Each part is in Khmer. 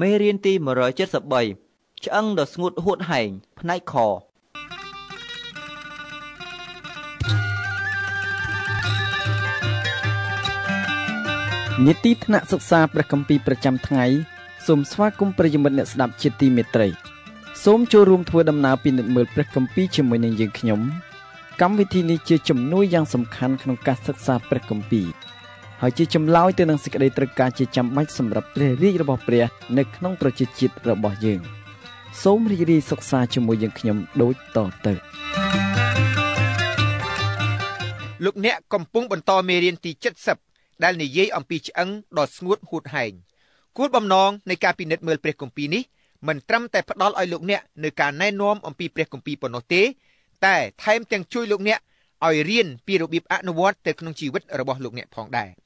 មេរៀនទី173ឆ្អឹងដ៏ស្ងួតហួតហែង ផ្នែកខនីតិថ្នាក់សិក្សាព្រះគម្ពីរប្រចាំថ្ងៃសូមស្វាគមន៍ប្រិយមិត្តអ្នកស្ដាប់ជាទីមេត្រីសូមចូលរួមធ្វើដំណើរពិនិត្យមើលព្រះគម្ពីរជាមួយនឹងយើងខ្ញុំ កម្មវិធីនេះជាជំនួយយ៉ាងសំខាន់ក្នុងការសិក្សាព្រះគម្ពីរហើយជាចម្លើយទៅនឹងសេចក្តីត្រូវការជាចាំបាច់សម្រាប់ព្រះរាជរបស់ព្រះនៅក្នុងប្រជាជាតិរបស់យើងសូមរីករាយសិក្សាជាមួយយើងខ្ញុំដូចតទៅលោកអ្នកកំពុងបន្តមេរៀនទី70ដែលនិយាយអំពីឆ្អឹងដ៏ស្ងួតហួតហែងគោលបំណងនៃការពិនិត្យមើលព្រះគម្ពីរនេះមិនត្រឹមតែផ្ដល់ឲ្យលោកអ្នកនៅការណែនាំអំពីព្រះគម្ពីរប៉ុណ្ណោះទេតែថែមទាំងជួយលោកអ្នកឲ្យរៀនពីរបៀបអនុវត្តទៅក្នុងជីវិតរបស់លោកអ្នកផងដែរ។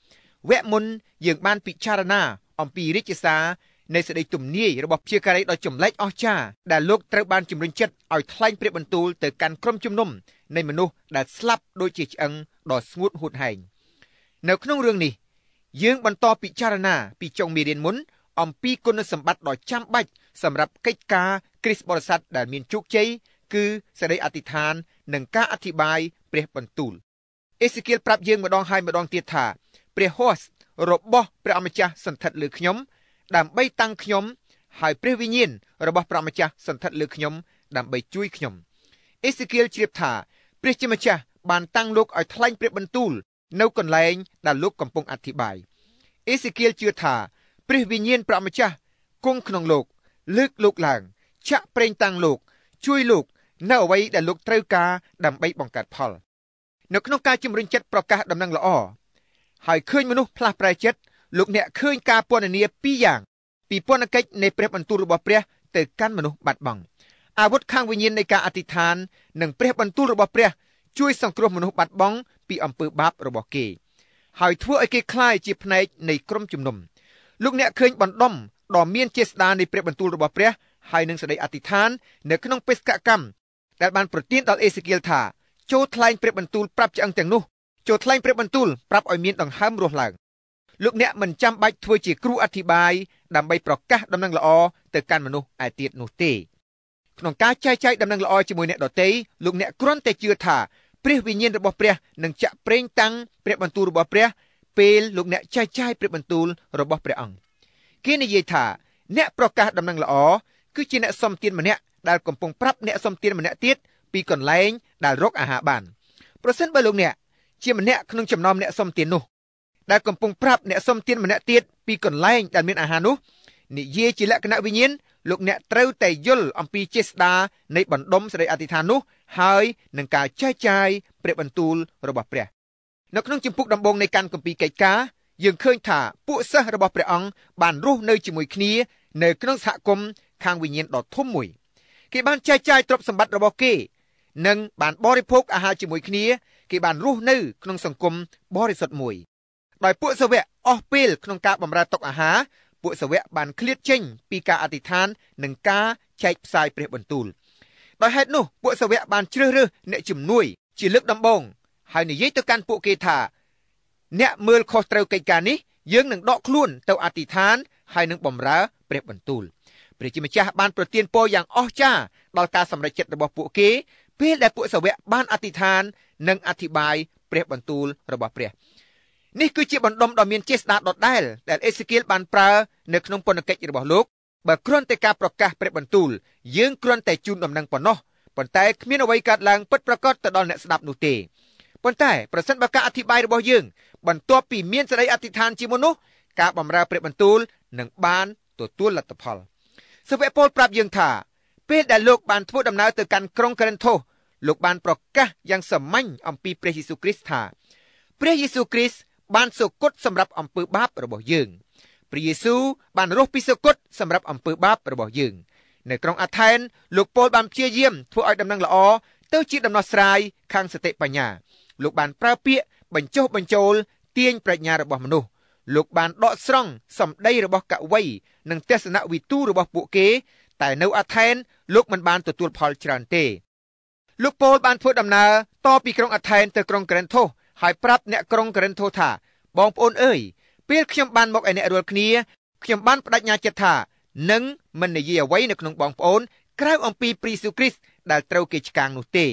វគ្គមុនយើងបានពិចារណា អំពីរាជសារនៃសេចក្តីទំនាយរបស់ព្យាការីដ៏ចម្លែកអស្ចារ្យដែលលោកត្រូវបានជំរុញចិត្តឲ្យថ្លែងព្រះបន្ទូលទៅកាន់ក្រុមជំនុំនៃមនុស្សដែលស្លាប់ដូចជាឆ្អឹងដ៏ស្ងួតហួតហែងនៅ ក្នុងរឿងនេះ យើង បន្តពិចារណាពីចុងមេរៀនមុនអំពីគុណសម្បត្តិដ៏ចាំបាច់សម្រាប់កិច្ចការគ្រីស្ទបរិស័ទដែលមានជោគជ័យគឺសេចក្តីអធិដ្ឋាន និងការអធិប្បាយព្រះបន្ទូលអេសេគៀលប្រាប់យើងម្ដងហើយម្ដងទៀតថាព្រះហស្ថរបស់ព្រះអម្ចាស់សន្តិដ្ឋលើខ្ញុំ ដើម្បីតាំងខ្ញុំ ហើយព្រះវិញ្ញាណរបស់ព្រះម្ចាស់សន្តិដ្ឋលើខ្ញុំដើម្បីជួយខ្ញុំអេសេគៀលជ្រាបថាព្រះជាម្ចាស់បានតាំងលោកឲ្យថ្លែងព្រះបន្ទូលនៅកន្លែងដែលលោកកំពុងអធិប្បាយអេសេគៀលជឿថាព្រះវិញ្ញាណព្រះម្ចាស់គង់ក្នុងលោក លើកលោកឡើងចាក់ប្រេងតាំងលោកជួយលោក នៅអ្វីដែលលោកត្រូវការដើម្បីបង្កើតផលនៅក្នុងការជំរុញចិត្តប្រកាសដំណឹងល្អហើយឃើញមនុស្សផ្លាស់ប្រែចិត្តលោកអ្នកឃើញការពន្ធនាពីរយ៉ាងពីពន្ធកិច្ចនៃព្រះបន្ទូលរបស់ព្រះទៅកាន់មនុស្សបាត់បង់អាវុធខាងវិញ្ញាណនៃការអធិដ្ឋាននិងព្រះ បន្ទូលរបស់ព្រះជួយសង្គ្រោះមនុស្សបាត់បង់ពីអំពើបាបរបស់គេហើយធ្វើឲ្យគេคลายជាផ្នែកនៃក្រុមជំនុំលោកអ្នកឃើញបណ្ដំដ៏មានចេស្តានៃព្រះបន្ទូលរបស់ព្រះហើយនឹងសេចក្តីអធិដ្ឋាន នៅក្នុងបេសកកម្មដែលបានប្រទានដល់អេសេគីលថាចូលថ្លែងព្រះបន្ទូលប្រាប់ឆ្អឹងទាំងនោះចូលថ្លែងព្រះបន្ទូលប្រាប់ឲ្យមានដង្ហើមរស់ឡើងលោកអ្នកមិនចាំបាច់ធ្វើជាគ្រូអធិប្បាយដើម្បីប្រកាសដំណឹងល្អទៅកាន់មនុស្សឯទៀតនោះទេក្នុងការចែកចាយដំណឹងល្អជាមួយអ្នកដទៃលោកអ្នកគ្រាន់តែជឿថាព្រះវិញ្ញាណរបស់ព្រះនឹងចាក់ប្រេងតាំងព្រះបន្ទូលរបស់ព្រះពេលលោកអ្នកចែកចាយព្រះបន្ទូលរបស់ព្រះអង្គគេនិយាយថាអ្នកប្រកាសដំណឹងល្អគឺជាអ្នកសំទានម្នាក់ដែលកំពុងប្រាប់អ្នកសំទានម្នាក់ទៀតពីកន្លែងដែលរកអាហារបានប្រសិនបើលោកអ្នកជាម្នាក់ក្នុងចំណោមអ្នកសុំទាននោះដែលកំពុងប្រាប់អ្នកសុំទានម្នាក់ទៀតពីកន្លែងដែលមានអាហារនោះនិយាយជាលក្ខណៈវិញ្ញាណលោកអ្នកត្រូវតែយល់អំពីចេស្តា នៃបណ្ដុំសេរីអធិដ្ឋាននោះ ហើយនឹងការចែកចាយព្រះបន្ទូលរបស់ព្រះនៅក្នុងជំពូកដំបូងនៃកាន់គម្ពីរកិច្ចការយើងឃើញថា ពួកសិស្សរបស់ព្រះអង្គបានរស់នៅជាមួយគ្នានៅ ក្នុងសហគមន៍ខាងវិញ្ញាណដ៏ធំមួយគេបានចែកចាយទ្រព្យសម្បត្តិរបស់គេនិងបានបរិភោគអាហារជាមួយគ្នា គេបានរស់នៅ ក្នុងសង្គមបរិសុទ្ធមួយ ដោយពួកសាវកអស់ពេលក្នុងការ បម្រើតុអាហារ ពួកសាវកបានឃ្លាតចេញ ពីការអធិដ្ឋាន និងការចែកផ្សាយព្រះបន្ទូលដោយហេតុនោះពួកសាវកបានជ្រើសរើសអ្នក ជំនួយ ជាលើកដំបូងហើយនិយាយទៅកាន់ពួកគេថាអ្នកមើលខុសត្រូវកិច្ចការនេះយើងនឹងដក ខ្លួនទៅអធិដ្ឋានហើយនឹងបម្រើព្រះបន្ទូលព្រះជាម្ចាស់បានប្រទានពរយ៉ាង អស្ចារ្យដល់ការសម្រេចចិត្តរបស់ពួកគេពេលដែលពួកសាវកបានអធិដ្ឋាន និងអធិប្បាយព្រះបន្ទូលរបស់ព្រះនេះគឺជាបណ្ដុំដ៏មានចេស្តាដដែលដែលអេសេគៀលបានប្រើនៅក្នុងពន្ធកិច្ចរបស់លោកបើគ្រាន់តែការប្រកាសព្រះបន្ទូលយើងគ្រាន់តែជូនដំណឹងប៉ុណ្ណោះប៉ុន្តែគ្មានអ្វីកើតឡើងពិតប្រាកដទៅដល់អ្នកស្ដាប់នោះទេប៉ុន្តែប្រសិនបើការអធិប្បាយរបស់យើងបន្ទាប់ពីមានសេចក្តីអធិដ្ឋានជាមុននោះការបម្រើព្រះបន្ទូលនឹងបានទទួលលទ្ធផលសាវកពលប្រាប់យើងថាពេលដែលលោកបានធ្វើដំណើរទៅកាន់ក្រុងករិនថូសលោកបានប្រកាសយ៉ាងសាមញ្ញអំពីព្រះយេស៊ូវគ្រីស្ទថាព្រះយេស៊ូវគ្រីស្ទបានសុគតសម្រាប់អំពើបាបរបស់យើងព្រះយេស៊ូវបានរស់ពីសុគតសម្រាប់អំពើ បាបរបស់យើង នៅក្រុងអាថែនលោកប៉ូលបានព្យាយាមធ្វើឲ្យដំណឹងល្អទៅជាដំណោះស្រាយខាងសតិបញ្ញា លោកបានប្រើពាក្យបញ្ចុះបញ្ចូលទាញប្រាជ្ញារបស់មនុស្សលោកបានដកស្រង់សម្ដីរបស់កវីនិងទស្សនវិទូរបស់ពួកគេតែនៅអាថែន លោកមិនបានទទួលផលច្រើនទេ លោកប៉ូល បានធ្វើដំណើរតពីក្រុងអាថែនទៅក្រុងក្រែនថូសហើយប្រាប់អ្នកក្រុងក្រែនថូសថាបងប្អូនអើយពេលខ្ញុំបានមកឯអ្នករាល់គ្នាខ្ញុំបានបដិញ្ញាចិត្តថានឹងមិននិយាយអ្វីនៅក្នុងបងប្អូន ក្រៅអំពីព្រះយេស៊ូវគ្រីស្ទដែលត្រូវគេឆ្កាងនោះទេ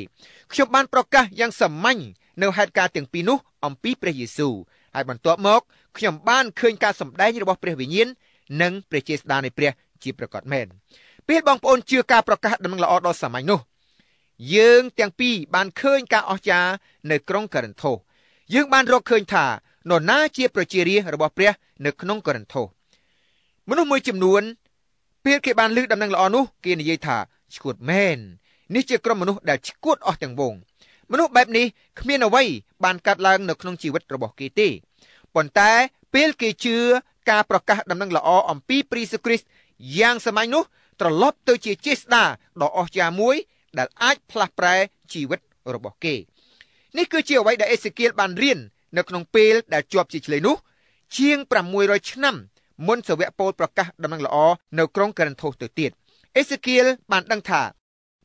ខ្ញុំបានប្រកាសយ៉ាងសាមញ្ញនៅហេតុការណ៍ទាំងពីរនោះអំពីព្រះយេស៊ូវហើយបន្ទាប់មក ខ្ញុំបានឃើញការសម្ដែងរបស់ព្រះវិញ្ញាណនិងព្រះចេស្តានៃព្រះជាប្រកបមែនពេលបងប្អូនជឿការប្រកាសដំណឹងល្អដ៏សាមញ្ញនោះ យើងទាំងពីរបានឃើញការអស្ចារ្យនៅក្រុងកូរិនថូសយើងបានរកឃើញថានរណាជាប្រជារាស្ត្ររបស់ព្រះ នៅក្នុងកូរិនថូសមនុស្សមួយចំនួនពេលគេបានលើកដំណឹងល្អនោះគេនិយាយថាឈួតមែននេះជាក្រុមមនុស្សដែលឈួតអស់ទាំងវងមនុស្សបែបនេះគ្មានអ្វីបានកាត់ឡើង នៅក្នុងជីវិតរបស់គេទេប៉ុន្តែពេលគេជឿការប្រកាសដំណឹងល្អអំពីព្រះយេស៊ូវគ្រីស្ទយ៉ាងសាមញ្ញនោះត្រឡប់ទៅជាជាស្ដាដ៏អស្ចារ្យមួយដែលអាចផ្លាស់ប្រែជីវិតរបស់គេនេះគឺជាអ្វីដែលអេសេគៀលបានរៀននៅក្នុងពេលដែលជាប់ជាឆ្លេនោះ ជាង600ឆ្នាំមុនសាវកពលប្រកាសដំណឹងល្អនៅក្រុងកេរិនថូសទៅទៀតអេសេគៀលបានដឹងថា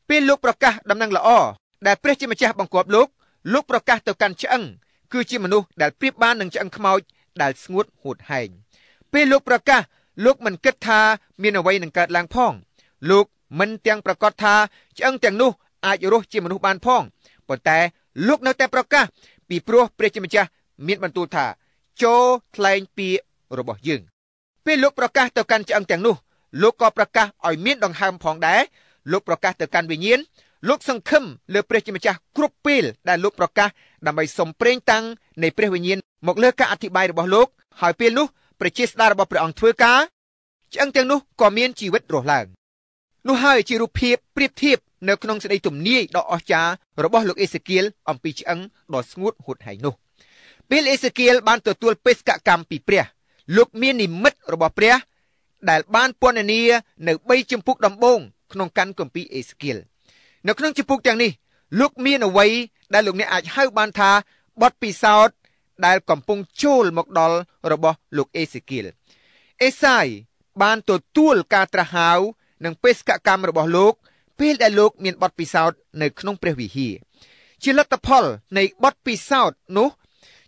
ពេលលោកប្រកាសដំណឹងល្អដែលព្រះជាម្ចាស់បង្គាប់លោកលោកប្រកាសទៅកាន់ឆ្អឹងគឺជាមនុស្សដែលប្រៀបបាននឹងឆ្អឹងខ្មោចដែលស្ងួតហួតហែងពេលលោកប្រកាសលោកមិនគិតថាមានអ្វីនឹងកើតឡើងផងលោកមិនទាំងប្រកាសថាឆ្អឹងទាំងនោះ អាចរស់ជាមនុស្សបានផងប៉ុន្តែលោកនៅតែប្រកាស ពីព្រោះព្រះជាម្ចាស់មានបន្ទូលថាចូលថ្លែងពាក្យរបស់យើងពេលលោកប្រកាសទៅកាន់ឆ្អឹងទាំងនោះលោកក៏ប្រកាសឲ្យមានដង្ហើមផងដែរលោកប្រកាសទៅកាន់វិញ្ញាណលោកសង្ឃឹមលើព្រះជាម្ចាស់គ្រប់ពេលដែលលោកប្រកាសដើម្បីសុំប្រេងតាំងនៃព្រះវិញ្ញាណមកលើការអធិប្បាយរបស់លោក ហើយពេលនោះព្រះជាស្ដាររបស់ព្រះអង្គធ្វើការឆ្អឹងទាំងនោះក៏មានជីវិតរស់ឡើងនោះហើយជារូបភាពប្រៀបធៀបនៅក្នុងសេចក្តីទំនាយដ៏អស្ចារ្យរបស់លោកអេសេគៀលអំពីឆ្អឹងដ៏ស្ងួត ហួតហែងនោះពេលអេសេគៀលបានទទួលបេសកកម្មពីព្រះ លោកមាននិមិត្តរបស់ព្រះ ដែល បានពន្យនា នៅ3ជំពូកដំបូងក្នុងកាន់គម្ពីរអេសេគៀលនៅក្នុងជំពូកទាំងនេះលោកមានអ្វីដែលលោកអ្នកអាចហៅបានថាបទពិសោធន៍ដែលកំពុងចូលមកដល់របស់លោកអេសេគៀលអេសាយបានទទួលការត្រាស់ហៅនិងបេសកកម្មរបស់លោកពេលដែលលោកមានបទពិសោធន៍នៅក្នុង ព្រះវិហារជាលទ្ធផល នៃបទពិសោធន៍នោះ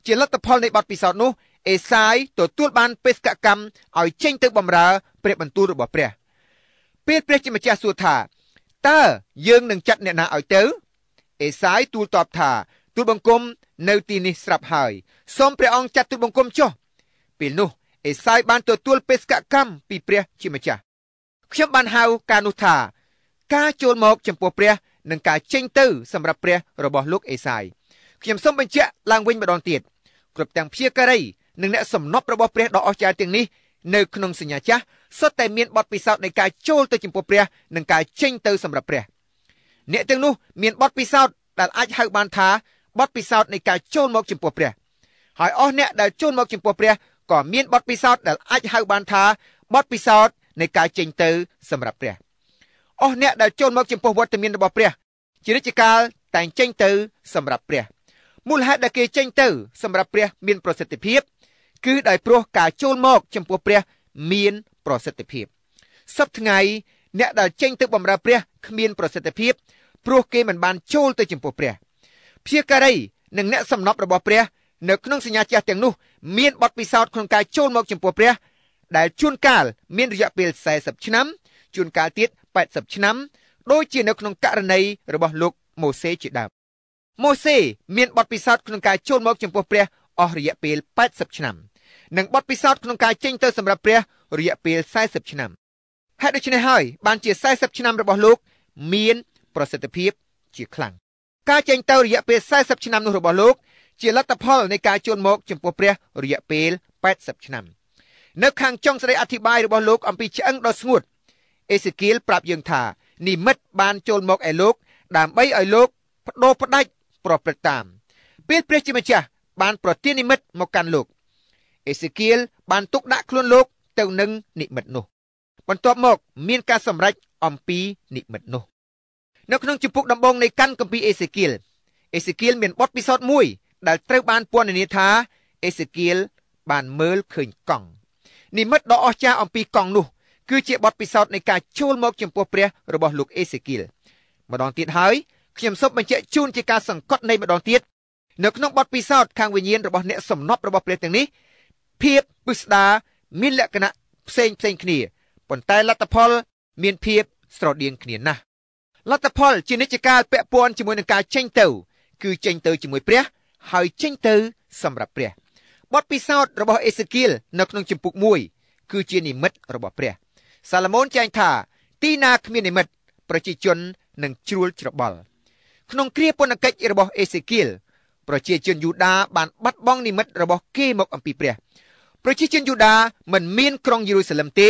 ជាលទ្ធផលនៃបទពិសោធន៍នោះអេសាយទទួលបានបេសកកម្មឲ្យចេញទៅបម្រើព្រះបន្ទូលរបស់ព្រះ ពេលព្រះជាម្ចាស់សួរថាតើយើងនឹងចាត់អ្នកណាឲ្យទៅអេសាយទូលតបថាទូលបង្គំនៅទីនេះស្រាប់ហើយសូមព្រះអង្គចាត់ទូលបង្គំចុះពេលនោះអេសាយបានទទួលបេសកកម្មពីព្រះជាម្ចាស់ខ្ញុំបានហៅការនោះថាការចូលមក ចំពោះព្រះ និងការចេញទៅសម្រាប់ព្រះរបស់លោកអេសាយខ្ញុំសូមបញ្ជាក់ឡើងវិញម្ដងទៀតគ្រប់ទាំងព្យាការីនិងអ្នកសំណប់របស់ព្រះដ៏អស្ចារ្យទាំងនេះនៅក្នុងសញ្ញាចាស់សុទ្ធតែមានបទពិសោធន៍នៃការចូលទៅចំពោះព្រះ និងការចេញទៅសម្រាប់ព្រះអ្នកទាំងនោះ មានបទពិសោធន៍ដែលអាចហៅបានថាបទពិសោធន៍នៃការចូលមកចំពោះព្រះ ហើយអស់អ្នកដែលចូលមកចំពោះព្រះក៏មានបទពិសោធន៍ដែលអាចហៅបានថាបទពិសោធន៍នៃការចេញទៅសម្រាប់ព្រះអស់អ្នកដែលចូលមកចំពោះវត្តមានរបស់ព្រះជារិច្ចកាលតែងចេញទៅសម្រាប់ព្រះមូលហេតុដែលគេចេញទៅសម្រាប់ព្រះមានប្រសិទ្ធភាពគឺដោយព្រោះការចូលមកចំពោះព្រះមានប្រសិទ្ធភាពសពថ្ងៃអ្នកដែលចេញទៅបម្រើព្រះគ្មានប្រសិទ្ធភាពព្រោះគេមិនបានចូលទៅចំពោះព្រះព្យាការីនិងអ្នកសំណប់របស់ព្រះនៅក្នុងសញ្ញាជាទាំងនោះមានបទពិសោធន៍ក្នុងការចូលមកចំពោះព្រះដែលជួនកាលមានរយៈពេល40ឆ្នាំជួនកាលទៀត80ឆ្នាំដូចជានៅក្នុងករណីរបស់លោកម៉ូសេជាដើមម៉ូសេមានបទពិសោធន៍ក្នុងការចូលមកចំពោះព្រះអស់រយៈពេល80ឆ្នាំនិងបទពិសោធន៍ក្នុងការចេញទៅសម្រាប់ព្រះរយៈពេល40ឆ្នាំហេតុដូច្នេះហើយ បានជា40ឆ្នាំ របស់លោក មានប្រសិទ្ធភាព ជា ខ្លាំងការចេញទៅរយៈពេល40ឆ្នាំនោះរបស់លោកជាលទ្ធផលនៃការជួនមក ចំពោះព្រះរយៈពេល80ឆ្នាំនៅខាងចុងសេចក្តីអធិប្បាយរបស់លោកអំពីឆ្អឹងដ៏ស្ងួតអេសេគៀលប្រាប់យើងថានិមិត្តបានចូលមកឯលោក ដើម្បីឲ្យលោកបដូរផ្ដាច់ប្រព្រឹត្តតាមពេលព្រះជាម្ចាស់បានប្រទាននិមិត្តមកកាន់លោកអេសេគៀលបានទុកដាក់ខ្លួនលោកទៅនឹងនិមិត្តនោះ បន្ទាប់មក មានការសម្រេចអំពី និមិត្តនោះនៅក្នុងជំពូកដំបូងនៃកាន់គម្ពីរអេសេគៀលអេសេគៀលមានបទពិសោធន៍មួយដែលត្រូវបានពណ៌នាថាអេសេគៀលបានមើលឃើញកង់និមិត្តដ៏អស្ចារ្យអំពីកង់នោះគឺជាបទពិសោធន៍នៃការជួលមកចំពោះព្រះរបស់លោកអេសេគីលម្ដងទៀតហើយខ្ញុំសូមបញ្ជាក់ជូនជាការសង្កត់នៃម្ដងទៀតនៅក្នុងបទពិសោធន៍ខាងវិញ្ញាណរបស់អ្នកសំណប់របស់ព្រះទាំងនេះភាពពិស្ដាមានលក្ខណៈផ្សេងផ្សេងគ្នាប៉ុន្តែលទ្ធផលមានភាពស្រដៀងគ្នាណាស់លទ្ធផលជានិច្ចកាលពាក់ព័ន្ធជាមួយនឹងការចេញទៅ គឺចេញទៅជាមួយព្រះ ហើយចេញទៅសម្រាប់ព្រះបទពិសោធន៍របស់អេសគីលនៅក្នុងជំពូក1គឺជានិមិត្តរបស់ព្រះ សាឡូមោនចែងថា ទីណា គ្មាន និមិត្តប្រជាជននឹងជ្រួលច្របល់ក្នុងគ្រាពន្ធកិច្ចរបស់អេសេគីលប្រជាជនយូដាបានបាត់បង់និមិត្តរបស់គេមកអំពីព្រះប្រជាជនយូដាមិនមានក្រុងយេរូសាឡឹមទេ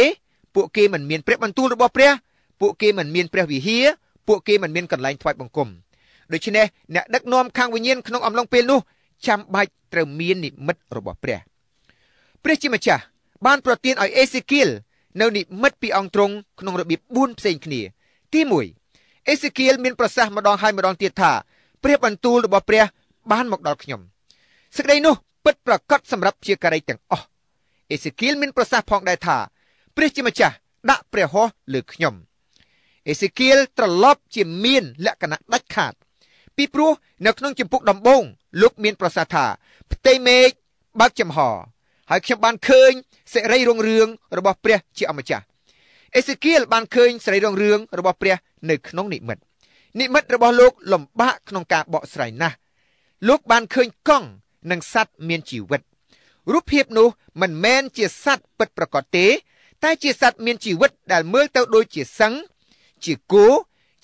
ពួកគេមិនមានព្រះបន្ទូលរបស់ព្រះ ពួកគេមិនមានព្រះវិហារពួកគេមិនមានកន្លែងថ្វាយបង្គំដូច្នេះអ្នកដឹកនាំខាងវិញ្ញាណក្នុងអំឡុងពេលនោះចាំបាច់ត្រូវមាននិមិត្តរបស់ព្រះព្រះជាម្ចាស់បានប្រទានឲ្យអេសេគៀលនៅនិមិត្តពីអង្គទ្រង់ក្នុងរបៀប4ផ្សេងគ្នា ទី1អេសេគៀលមានប្រសាសន៍ម្ដងហើយម្ដងទៀតថាព្រះបន្ទូលរបស់ព្រះ បានមកដល់ខ្ញុំសេចក្តីនោះពិតប្រាកដសម្រាប់ជាការីទាំងអស់អេសេគៀលមានប្រសាសន៍ផងដែរថា ព្រះជាម្ចាស់ដាក់ព្រះហស្ថលើខ្ញុំអេសេគៀលត្រឡប់ជាមាន លក្ខណៈដាច់ខាត ពីព្រោះនៅក្នុងជំពូកដំបូងលោកមាន ប្រសាសន៍ថា ផ្ទៃមេឃបើកចំហ ហើយ ខ្ញុំបានឃើញសេរីរុងរឿងរបស់ព្រះ ជាអម្ចាស់អេសេគៀលបានឃើញសេរីរុងរឿងរបស់ព្រះ នៅក្នុងនិមិត្តនិមិត្តរបស់លោកលំបាកក្នុងការបកស្រាយណាស់លោក បានឃើញកង់និងសត្វមានជីវិតរូបភាពនោះមិនមែនជាសត្វពិតប្រាកដទេ តែជាសត្វមានជីវិតដែលមើលទៅដូចជាសឹងជាគោ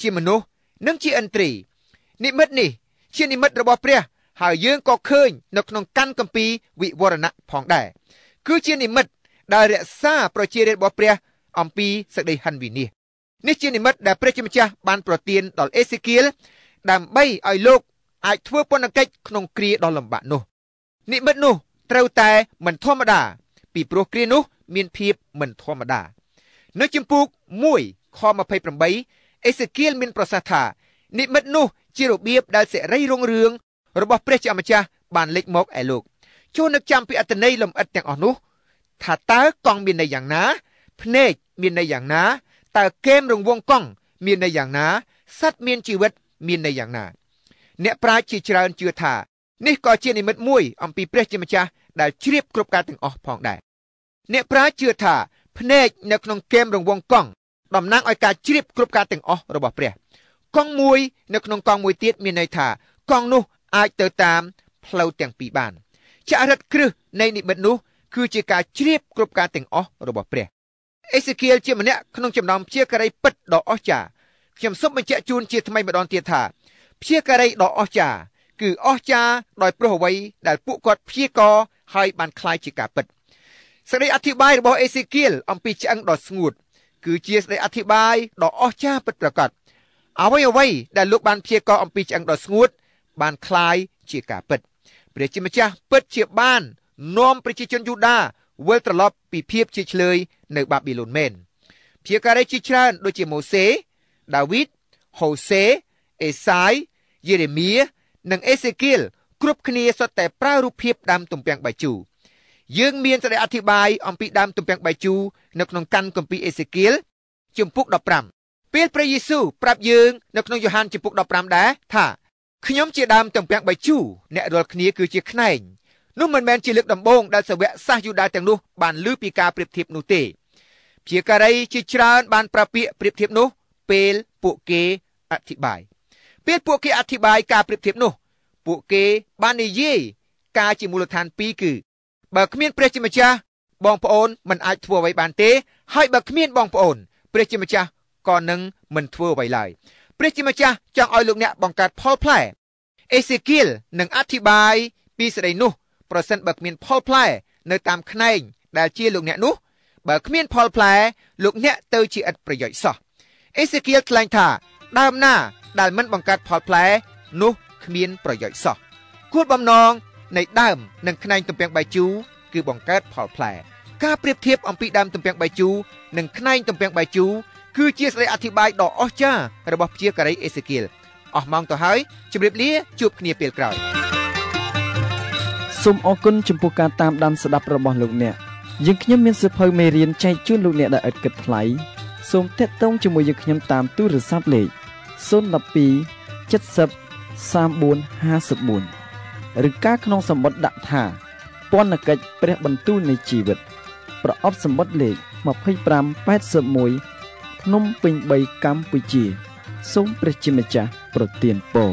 ជាមនុស្សនិងជាឥន្ទ្រី និមិត្តនេះ ជានិមិត្តរបស់ព្រះហើយយើងក៏ឃើញ នៅក្នុងកាន់កម្ពីវិវរណៈផងដែរគឺជានិមិត្តដែលរក្សាប្រជារាស្ត្ររបស់ព្រះអំពីសេចក្តីហិនវិនាសនេះជានិមិត្តដែលព្រះជាម្ចាស់បានប្រទានដល់អេសេគៀលដើម្បីឲ្យលោកអាចធ្វើពន្ធកិច្ចក្នុងគ្រាដ៏លំបាកនោះ និមិត្តនោះត្រូវតែមិនធម្មតា ពីព្រោះគ្រានោះ មានភាពមិនធម្មតា នៅជំពូក1ខ28អេសេគៀលមានប្រសាសន៍ថានិមិត្តនោះ ជារបៀបដែលសេរីរុងរឿងរបស់ព្រះជាម្ចាស់បានលេចមកឯលោកជួននឹកចាំពីអត្តន័យលំអិតទាំងអស់នោះថាតើកង់មានន័យយ៉ាងណា ភ្នែកមានន័យយ៉ាងណាតើគែមរង្វង់កង់មានន័យយ៉ាងណាសត្វមានជីវិតមានន័យយ៉ាងណាអ្នកប្រាជ្ញជាច្រើនជឿថានេះក៏ជានិមិត្តមួយអំពីព្រះជាម្ចាស់ដែលជ្រាបគ្រប់ការទាំងអស់ផងដែរអ្នកប្រាជ្ញជឿថា ភ្នែកនៅក្នុងគែមរង្វង់កង់តំណាងឲ្យការជ្រាបគ្រប់ការទាំងអស់របស់ព្រះកង់មួយនៅក្នុងកង់មួយទៀតមានន័យថាកង់នោះអាចទៅតាម ផ្លូវទាំងពីរបានចរិតគ្រឹះនៃនិមិត្តនោះគឺជាការជ្រាបគ្រប់ការទាំងអស់របស់ព្រះអេសេគៀលជាម្នាក់ក្នុងចំណោមព្យាការីពិតដ៏អស្ចារ្យខ្ញុំសូមបញ្ជាក់ជូនជាថ្មីម្ដងទៀតថាព្យាការីដ៏អស្ចារ្យគឺអស្ចារ្យដោយព្រោះអ្វីដែលពួកគាត់ព្យាករហើយបានคล้ายជាការពិតសេចក្តីអធិប្បាយរបស់អេសេគៀលអំពីឆ្អឹងដ៏ស្ងួតគឺជាសេចក្តីអធិប្បាយដ៏អស្ចារ្យពិតប្រាកដអ្វីអ្វីដែលលោកបានព្យាករអំពីឆ្អឹងដ៏ស្ងួតបានคลายជាការពិត ព្រះជាម្ចាស់ពិតជាបាននាំប្រជាជនយូដាវិលត្រឡប់ពីភាពជាឆ្លើយ នៅ បាប៊ីឡូនមែនភាការីជាច្រើនដូចជាម៉ូសេដាវីតហូសេអេសាយយេរេមៀនិងអេសេគៀលគ្រប់គ្នាសុទ្ធតែប្រើរូបភាពដើមទំពាំងបាយជូរយើងមានសេចក្តីអធិប្បាយអំពីដើមទំពាំងបាយជូរនៅក្នុងកាន់គម្ពីរអេសេគៀលជំពូក15ពេលព្រះយេស៊ូវប្រាប់យើងនៅក្នុងយ៉ូហានជំពូក15ដែរថាខ្ញុំជាដើមទំពាំងបាយជូរអ្នករាល់គ្នាគឺជាខ្នែងនោះមិនមែនជាលើកដំបូងដែលសាវកសាសយូដាទាំងនោះបានលើពីការប្រៀបធៀបនោះទេជាការីជាច្រើន បាន ប្រពាកប្រៀបធៀបនោះពេលពួកគេអធិប្បាយពេលពួកគេអធិប្បាយការប្រៀបធៀបនោះពួកគេបាននិយាយការជាមូលដ្ឋាន2គឺ បើគ្មាន ព្រះជាម្ចាស់បងប្អូនមិនអាចធ្វើអ្វីបានទេហើយបើគ្មានបងប្អូនព្រះជាម្ចាស់ក៏នឹងមិនធ្វើអ្វីឡើយព្រះជាម្ចាស់ចង់ឲ្យលោកអ្នកបង្កើតផលផ្លែអេសេគៀលនឹងអធិប្បាយពីសេចក្តីនោះប្រសិនបើគ្មាន ផលផ្លែនៅតាមខ្នែង ដែលជាលោកអ្នកនោះបើគ្មាន ផលផ្លែលោកអ្នកទៅជាឥតប្រយោជន៍សោះអេសេគៀលថ្លែងថា ដើមណាដែលមិន បង្កើតផលផ្លែនោះគ្មាន ប្រយោជន៍សោះគួតបំណងនៃដើមនិងខ្នែងទំពាំងបាយជូរគឺបង្កើតផលផ្លែការប្រៀបធៀបអំពីដើមទំពាំងបាយជូរនិងខ្នែងទំពាំងបាយជូរគឺជាសេចក្តីអធិប្បាយដ៏អស្ចារ្យរបស់ព្យាការីអេសេគីលអស់ម៉ោងទៅហើយជម្រាបលាជួបគ្នាពេលក្រោយសូមអរគុណចំពោះការតាមដានស្ដាប់របស់លោកអ្នកយើងខ្ញុំមានសិភៅមេរៀនចែកជូនលោកអ្នកដែលឥតគិតថ្លៃសូមតាក់ទងជាមួយយើងខ្ញុំតាមទូរស័ព្ទលេខ012 70 3454ឬការក្នុងសម្បត្តិដាក់ថា ពន្ធកិច្ចព្រះបន្ទូលនៃជីវិត ប្រអប់សម្បត្តិលេខ2581ភ្នំពេញ3កម្ពុជាសូមព្រះជាម្ចាស់ប្រទានពរ